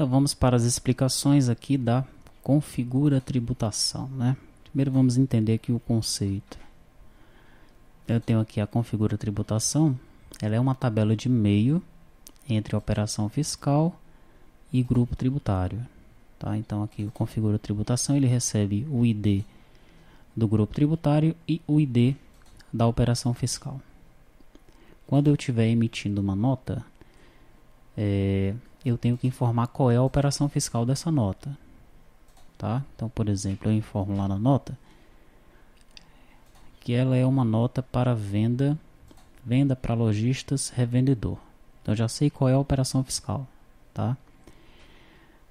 Então vamos para as explicações aqui da configura tributação, né? Primeiro vamos entender aqui o conceito. Eu tenho aqui a configura tributação, ela é uma tabela de meio entre operação fiscal e grupo tributário. Tá? Então aqui o configura tributação, ele recebe o ID do grupo tributário e o ID da operação fiscal. Quando eu estiver emitindo uma nota, é, eu tenho que informar qual é a operação fiscal dessa nota. Tá? Então, por exemplo, eu informo lá na nota que ela é uma nota para venda, venda para lojistas, revendedor. Então, já sei qual é a operação fiscal. Tá?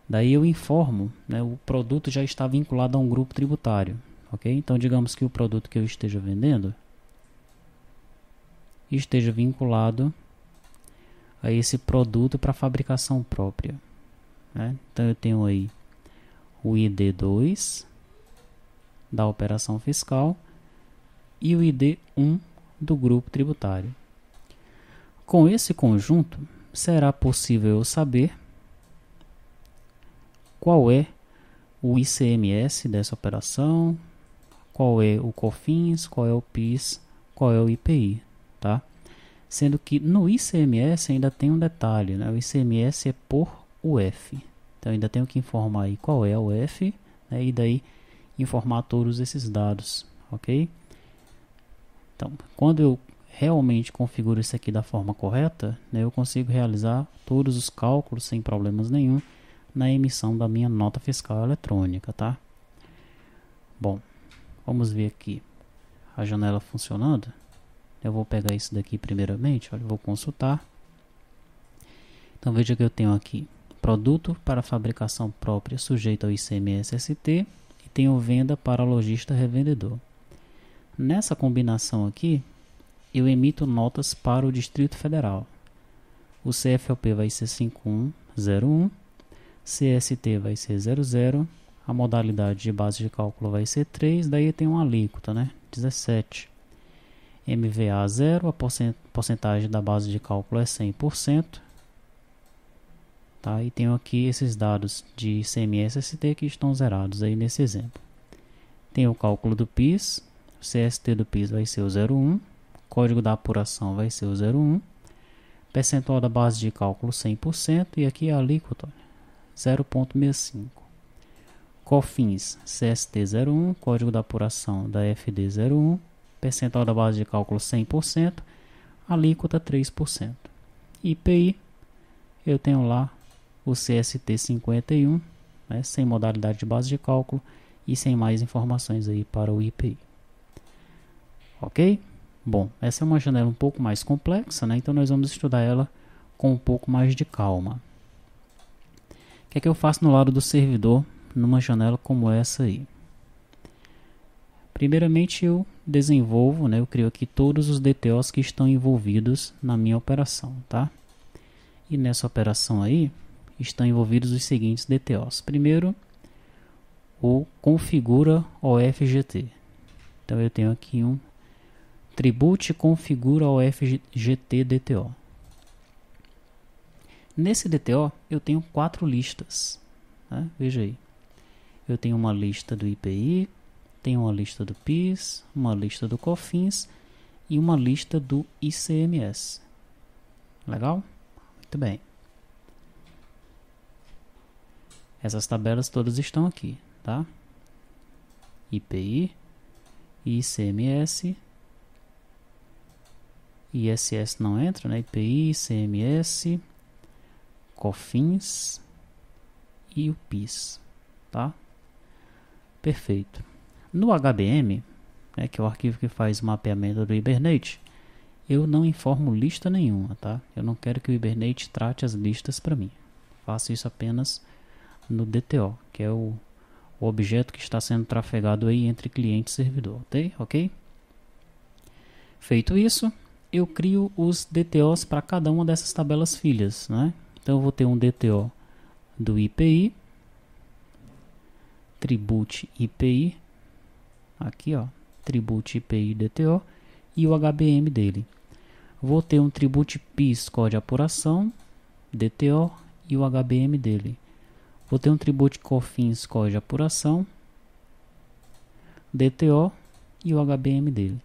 Daí eu informo, né, o produto já está vinculado a um grupo tributário. Okay? Então, digamos que o produto que eu esteja vendendo esteja vinculado a esse produto para fabricação própria. Né? Então eu tenho aí o ID2 da operação fiscal e o ID1 do grupo tributário. Com esse conjunto, será possível eu saber qual é o ICMS dessa operação, qual é o COFINS, qual é o PIS, qual é o IPI, tá? Sendo que no ICMS ainda tem um detalhe, né? o ICMS é por UF. Então ainda tenho que informar aí qual é o UF né? e daí informar todos esses dados, ok? Então, quando eu realmente configuro isso aqui da forma correta, né, eu consigo realizar todos os cálculos sem problemas nenhum na emissão da minha nota fiscal eletrônica, tá? Bom, vamos ver aqui a janela funcionando. Eu vou pegar isso daqui primeiramente, olha, vou consultar. Então veja que eu tenho aqui produto para fabricação própria sujeito ao ICMS-ST e tenho venda para lojista revendedor. Nessa combinação aqui, eu emito notas para o Distrito Federal. O CFLP vai ser 5101, CST vai ser 00, a modalidade de base de cálculo vai ser 3, daí tem uma alíquota, né? 17. MVA 0, a porcentagem da base de cálculo é 100%. Tá? E tenho aqui esses dados de CMSST que estão zerados aí nesse exemplo. Tem o cálculo do PIS, o CST do PIS vai ser o 01, código da apuração vai ser o 01, percentual da base de cálculo 100% e aqui é a alíquota 0.65. COFINS CST01, código da apuração da FD01, percentual da base de cálculo 100%, alíquota 3%. IPI, eu tenho lá o CST 51, né, sem modalidade de base de cálculo e sem mais informações aí para o IPI. Ok? Bom, essa é uma janela um pouco mais complexa, né? então nós vamos estudar ela com um pouco mais de calma. O que é que eu faço no lado do servidor numa janela como essa aí? Primeiramente eu desenvolvo, né, eu crio aqui todos os DTOs que estão envolvidos na minha operação, tá? E nessa operação aí estão envolvidos os seguintes DTOs. Primeiro, o configura OFGT. Então eu tenho aqui um tribute configura OFGT DTO. Nesse DTO eu tenho quatro listas, né? veja aí. Eu tenho uma lista do IPI, tem uma lista do PIS, uma lista do COFINS e uma lista do ICMS. Legal? Muito bem. Essas tabelas todas estão aqui, tá? IPI, ICMS, ISS não entra, né? IPI, ICMS, COFINS e o PIS, tá? Perfeito. No HBM, né, que é o arquivo que faz o mapeamento do Hibernate, eu não informo lista nenhuma, tá? Eu não quero que o Hibernate trate as listas para mim. Faço isso apenas no DTO, que é o, o objeto que está sendo trafegado aí entre cliente e servidor, ok? Feito isso, eu crio os DTOs para cada uma dessas tabelas filhas, né? Então eu vou ter um DTO do IPI, tribute IPI, aqui ó, tribute IPI DTO e o HBM dele. Vou ter um tribute PIS código apuração, DTO e o HBM dele. Vou ter um tribute COFINS código apuração, DTO e o HBM dele.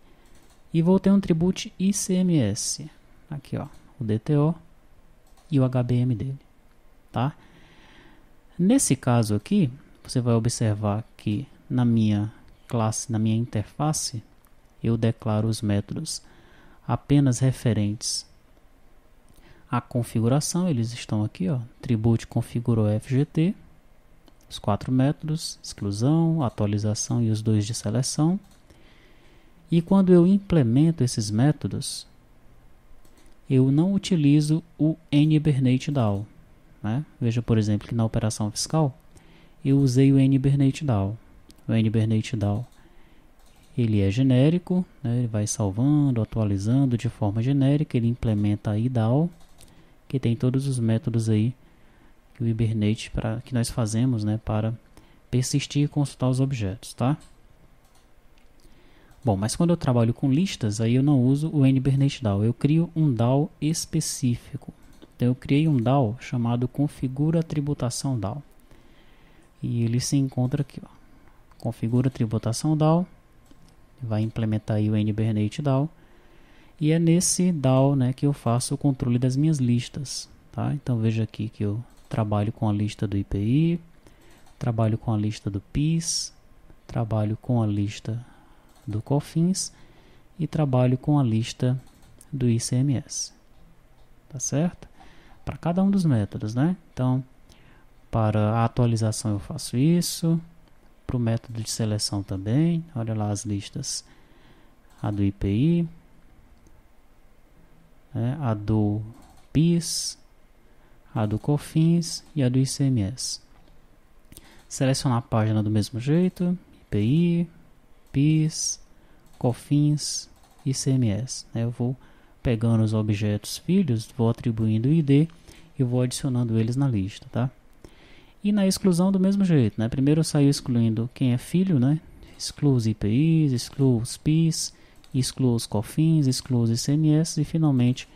E vou ter um tribute ICMS, aqui ó, o DTO e o HBM dele, tá? Nesse caso aqui, você vai observar que na minha classe na minha interface, eu declaro os métodos apenas referentes à configuração. Eles estão aqui, ó, tribute configurou FGT, os quatro métodos, exclusão, atualização e os dois de seleção. E quando eu implemento esses métodos, eu não utilizo o DAO, Né? Veja, por exemplo, que na operação fiscal eu usei o DAO o Hibernate DAO. Ele é genérico, né? ele vai salvando, atualizando de forma genérica, ele implementa a IDAO, que tem todos os métodos aí que o Hibernate para que nós fazemos né, para persistir e consultar os objetos, tá? Bom, mas quando eu trabalho com listas, aí eu não uso o Hibernate DAO, eu crio um DAO específico. Então eu criei um DAO chamado Configura Tributação DAO. E ele se encontra aqui, ó configura a tributação DAO, vai implementar aí o NBNate DAO, e é nesse DAO né, que eu faço o controle das minhas listas. Tá? Então veja aqui que eu trabalho com a lista do IPI, trabalho com a lista do PIS, trabalho com a lista do COFINS e trabalho com a lista do ICMS. Tá certo? Para cada um dos métodos, né? Então, para a atualização eu faço isso, para o método de seleção também. Olha lá as listas. A do IPI, né? a do PIS, a do COFINS e a do ICMS. Selecionar a página do mesmo jeito, IPI, PIS, COFINS, ICMS. Né? Eu vou pegando os objetos filhos, vou atribuindo o ID e vou adicionando eles na lista, tá? E na exclusão do mesmo jeito, né? Primeiro eu saio excluindo quem é filho, né? Excluo os IPIs, excluo os PIS, excluo os COFINS, excluo os ICMS e finalmente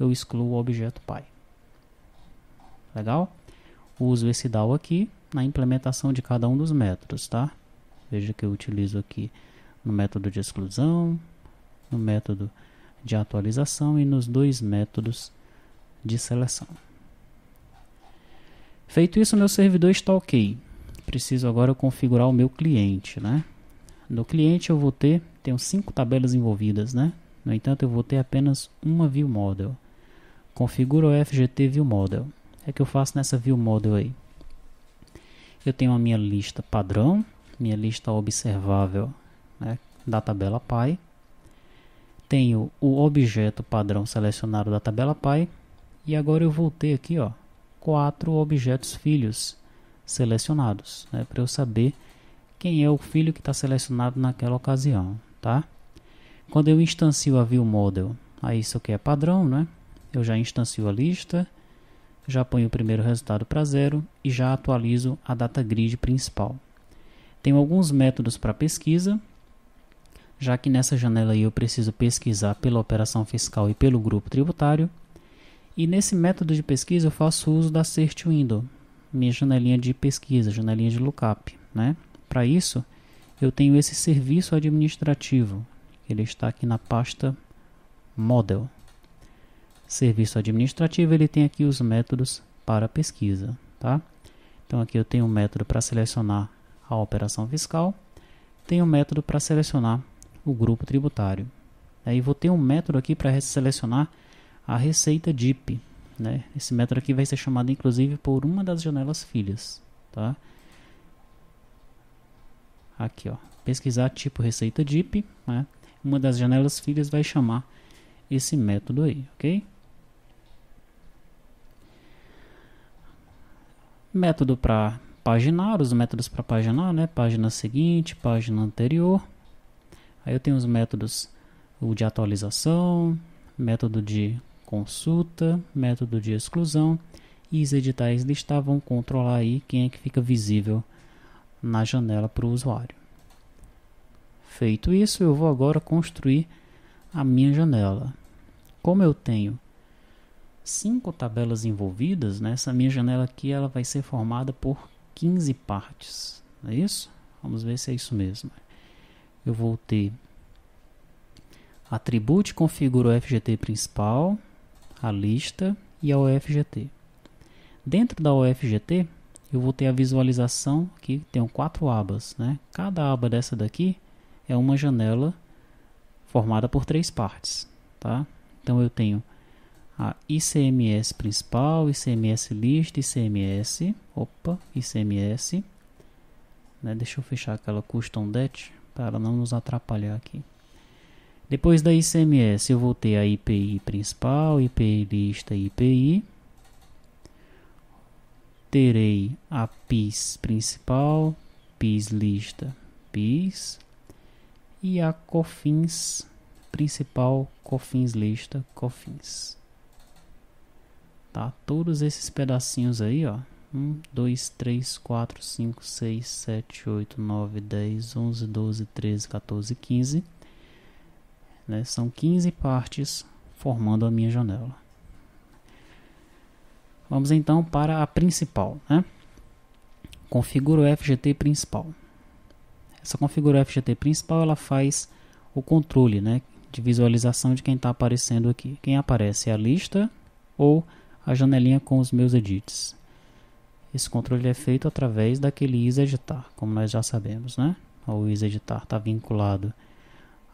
eu excluo o objeto pai. Legal? Uso esse DAO aqui na implementação de cada um dos métodos, tá? Veja que eu utilizo aqui no método de exclusão, no método de atualização e nos dois métodos de seleção. Feito isso, meu servidor está ok. Preciso agora configurar o meu cliente, né? No cliente eu vou ter, tenho cinco tabelas envolvidas, né? No entanto, eu vou ter apenas uma view model. o FGT view model. O que é que eu faço nessa view model aí? Eu tenho a minha lista padrão, minha lista observável né, da tabela pai. Tenho o objeto padrão selecionado da tabela pai. E agora eu vou ter aqui, ó, quatro objetos filhos selecionados, né, para eu saber quem é o filho que está selecionado naquela ocasião, tá? Quando eu instancio a ViewModel, aí isso que é padrão, né? Eu já instancio a lista, já ponho o primeiro resultado para zero e já atualizo a data grid principal. Tenho alguns métodos para pesquisa, já que nessa janela eu preciso pesquisar pela operação fiscal e pelo grupo tributário. E nesse método de pesquisa eu faço uso da Search Window, minha janelinha de pesquisa, janelinha de lookup. Né? Para isso, eu tenho esse serviço administrativo, ele está aqui na pasta Model. Serviço administrativo, ele tem aqui os métodos para pesquisa. Tá? Então aqui eu tenho um método para selecionar a operação fiscal, tenho um método para selecionar o grupo tributário. Aí vou ter um método aqui para selecionar a receita DIP. Né? Esse método aqui vai ser chamado inclusive por uma das janelas filhas. Tá? Aqui, ó, pesquisar tipo receita DIP. Né? Uma das janelas filhas vai chamar esse método aí, ok? Método para paginar, os métodos para paginar, né? Página seguinte, página anterior. Aí eu tenho os métodos o de atualização, método de consulta, método de exclusão e os editais listar vão controlar aí quem é que fica visível na janela para o usuário. Feito isso, eu vou agora construir a minha janela. Como eu tenho cinco tabelas envolvidas, né, essa minha janela aqui ela vai ser formada por 15 partes. Não é isso? Vamos ver se é isso mesmo. Eu vou ter atributo configura o FGT principal, a lista e a OFGT. Dentro da OFGT, eu vou ter a visualização que tem quatro abas, né? Cada aba dessa daqui é uma janela formada por três partes, tá? Então eu tenho a ICMS principal, ICMS lista, ICMS, opa, ICMS, né? Deixa eu fechar aquela custom debt para não nos atrapalhar aqui. Depois da ICMS, eu vou ter a IPI principal, IPI lista IPI. Terei a PIS principal, PIS lista, PIS. E a COFINS principal, COFINS lista, COFINS. Tá? Todos esses pedacinhos aí, ó. 1, 2, 3, 4, 5, 6, 7, 8, 9, 10, 11, 12, 13, 14, 15 né? São 15 partes formando a minha janela. Vamos então para a principal. Né? Configuro o FGT principal. Essa configura o FGT principal ela faz o controle né, de visualização de quem está aparecendo aqui. Quem aparece é a lista ou a janelinha com os meus edits. Esse controle é feito através daquele isEditar, como nós já sabemos, né? O isEditar está vinculado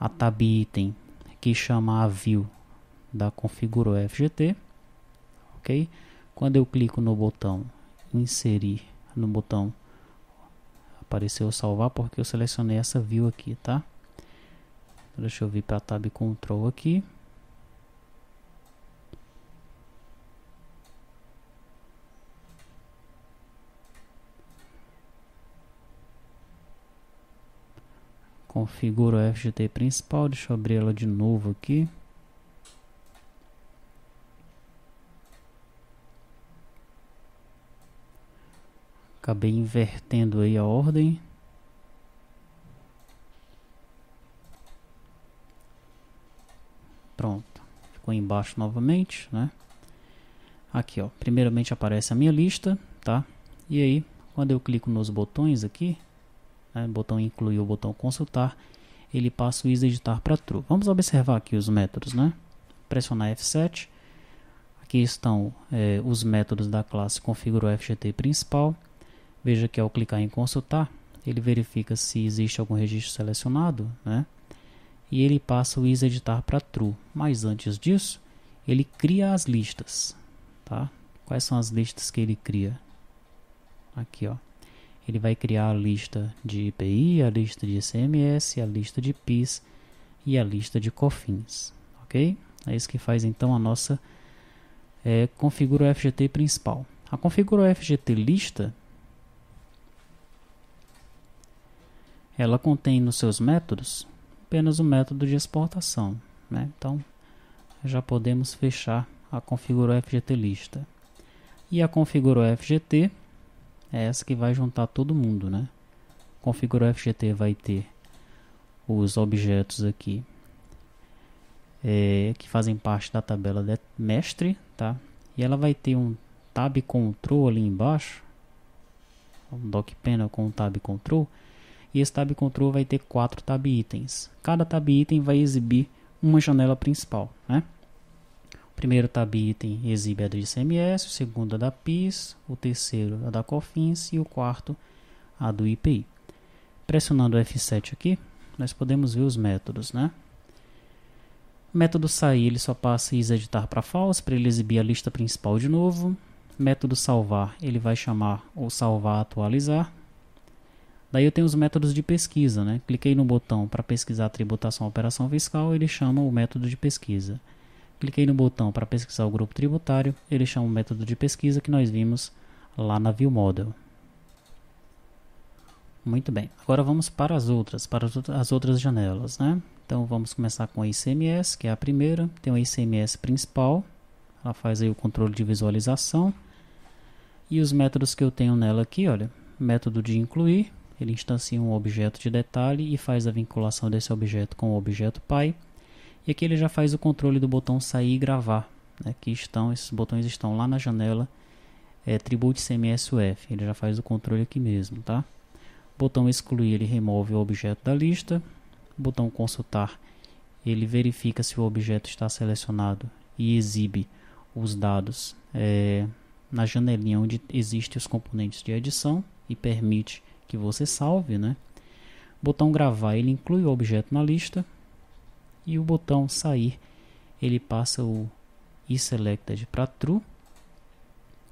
a tab item que chama a view da configurou FGT, ok? Quando eu clico no botão inserir, no botão apareceu salvar porque eu selecionei essa view aqui, tá? Então, deixa eu vir para a tab control aqui. configuro o FGT principal, deixa eu abrir ela de novo aqui. Acabei invertendo aí a ordem. Pronto, ficou embaixo novamente, né? Aqui, ó, primeiramente aparece a minha lista, tá? E aí, quando eu clico nos botões aqui, né, botão incluir o botão consultar, ele passa o is editar para true. Vamos observar aqui os métodos, né? Pressionar F7. Aqui estão é, os métodos da classe configura FGT principal. Veja que ao clicar em consultar, ele verifica se existe algum registro selecionado, né? E ele passa o is editar para true. Mas antes disso, ele cria as listas, tá? Quais são as listas que ele cria? Aqui, ó ele vai criar a lista de IPI, a lista de CMS, a lista de PIS e a lista de COFINS, ok? É isso que faz então a nossa é, configura o FGT principal. A configura o FGT lista ela contém nos seus métodos apenas o método de exportação, né? Então já podemos fechar a configura o FGT lista. E a configura o FGT é essa que vai juntar todo mundo, né? Configurar o FGT vai ter os objetos aqui é, que fazem parte da tabela de mestre, tá? E ela vai ter um tab control ali embaixo, um doc panel com tab control, e esse tab control vai ter quatro tab itens. Cada tab item vai exibir uma janela principal, né? Primeiro tabitem exibe a do ICMS, o segundo a da PIS, o terceiro a da COFINS e o quarto a do IPI. Pressionando o F7 aqui, nós podemos ver os métodos, né? Método sair, ele só passa editar para false, para ele exibir a lista principal de novo. Método salvar, ele vai chamar ou salvar atualizar. Daí eu tenho os métodos de pesquisa, né? Cliquei no botão para pesquisar a tributação a operação fiscal, ele chama o método de pesquisa cliquei no botão para pesquisar o grupo tributário, ele chama o método de pesquisa que nós vimos lá na ViewModel. Muito bem, agora vamos para as outras, para as outras janelas, né? Então vamos começar com a ICMS, que é a primeira, tem o ICMS principal, ela faz aí o controle de visualização, e os métodos que eu tenho nela aqui, olha, método de incluir, ele instancia um objeto de detalhe e faz a vinculação desse objeto com o objeto pai, e aqui ele já faz o controle do botão sair e gravar. Né? Aqui estão, esses botões estão lá na janela é, Tribute CMSUF. Ele já faz o controle aqui mesmo, tá? Botão excluir, ele remove o objeto da lista. Botão consultar, ele verifica se o objeto está selecionado e exibe os dados é, na janelinha onde existem os componentes de edição e permite que você salve, né? Botão gravar, ele inclui o objeto na lista e o botão sair ele passa o iSelected para true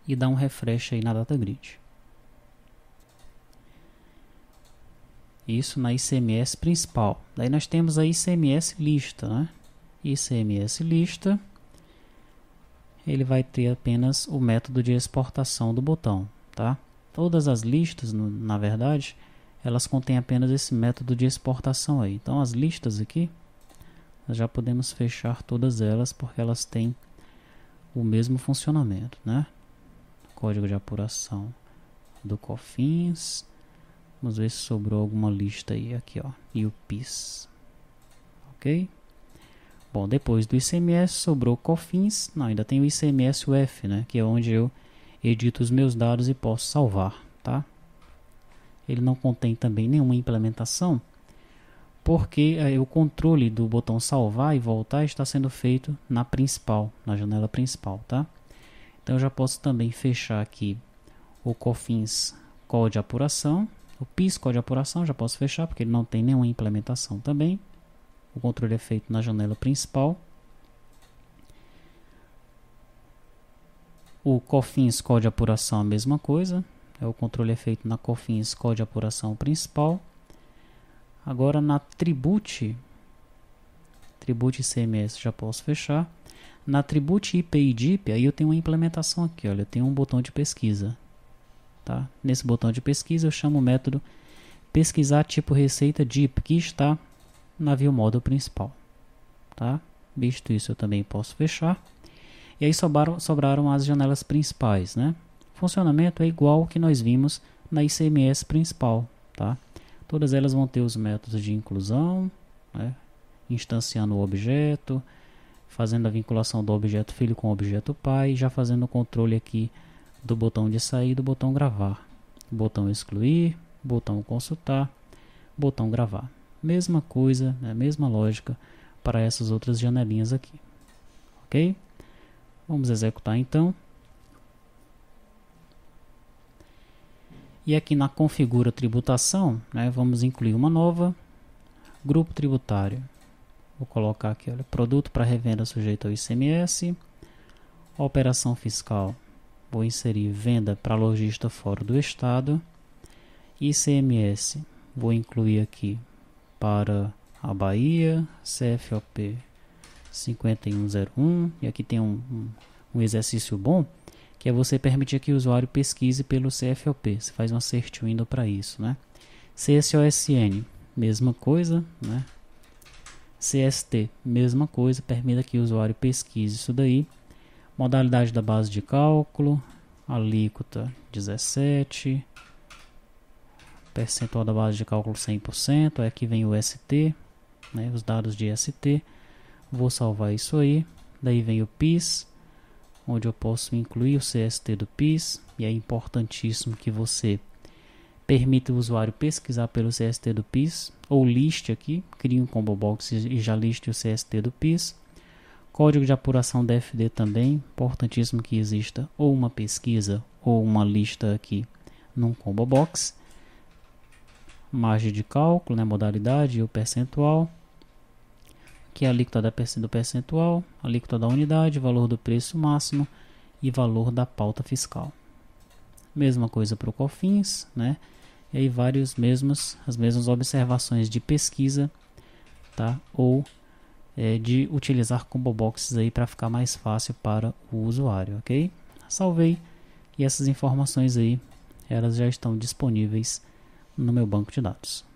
e dá um refresh aí na data grid. Isso na ICMS principal. Daí nós temos a ICMS lista, né? ICMS lista. Ele vai ter apenas o método de exportação do botão, tá? Todas as listas, na verdade, elas contêm apenas esse método de exportação aí. Então as listas aqui nós já podemos fechar todas elas porque elas têm o mesmo funcionamento, né? Código de apuração do COFINS. Vamos ver se sobrou alguma lista aí aqui, ó, e o PIS. OK? Bom, depois do ICMS sobrou COFINS, não, ainda tem o ICMS UF, né, que é onde eu edito os meus dados e posso salvar, tá? Ele não contém também nenhuma implementação, porque eh, o controle do botão salvar e voltar está sendo feito na principal, na janela principal, tá? Então eu já posso também fechar aqui o COFINS Call de Apuração, o PIS Call de Apuração já posso fechar, porque ele não tem nenhuma implementação também. O controle é feito na janela principal. O COFINS Call de Apuração é a mesma coisa, é, o controle é feito na COFINS Call de Apuração principal. Agora na Tribute, Tribute CMS já posso fechar. Na Tribute IP e DIP, aí eu tenho uma implementação aqui, olha, eu tenho um botão de pesquisa. Tá? Nesse botão de pesquisa eu chamo o método pesquisar tipo receita DIP, que está na view model principal. Tá? Visto isso, eu também posso fechar. E aí sobraram, sobraram as janelas principais, né? Funcionamento é igual ao que nós vimos na ICMS principal, tá? Todas elas vão ter os métodos de inclusão, né? instanciando o objeto, fazendo a vinculação do objeto filho com o objeto pai, já fazendo o controle aqui do botão de sair do botão gravar, botão excluir, botão consultar, botão gravar. Mesma coisa, né? mesma lógica para essas outras janelinhas aqui. Ok? Vamos executar então. E aqui na configura tributação, né, vamos incluir uma nova, grupo tributário. Vou colocar aqui, olha, produto para revenda sujeito ao ICMS, operação fiscal, vou inserir venda para lojista fora do estado, ICMS, vou incluir aqui para a Bahia, CFOP 5101, e aqui tem um, um, um exercício bom, que é você permitir que o usuário pesquise pelo CFOP. Você faz um assert window para isso, né? CSOSN, mesma coisa, né? CST, mesma coisa, permita que o usuário pesquise isso daí. Modalidade da base de cálculo, alíquota 17, percentual da base de cálculo 100%, aí aqui vem o ST, né, os dados de ST, vou salvar isso aí, daí vem o PIS, onde eu posso incluir o CST do PIS, e é importantíssimo que você permita o usuário pesquisar pelo CST do PIS, ou liste aqui, crie um combo box e já liste o CST do PIS. Código de apuração DFD também, importantíssimo que exista ou uma pesquisa ou uma lista aqui num combo box. Margem de cálculo, né, modalidade e o percentual é a alíquota do percentual, alíquota da unidade, valor do preço máximo e valor da pauta fiscal. Mesma coisa para o COFINS, né? E aí vários mesmos, as mesmas observações de pesquisa, tá? Ou é, de utilizar combo boxes aí para ficar mais fácil para o usuário, ok? Salvei e essas informações aí, elas já estão disponíveis no meu banco de dados.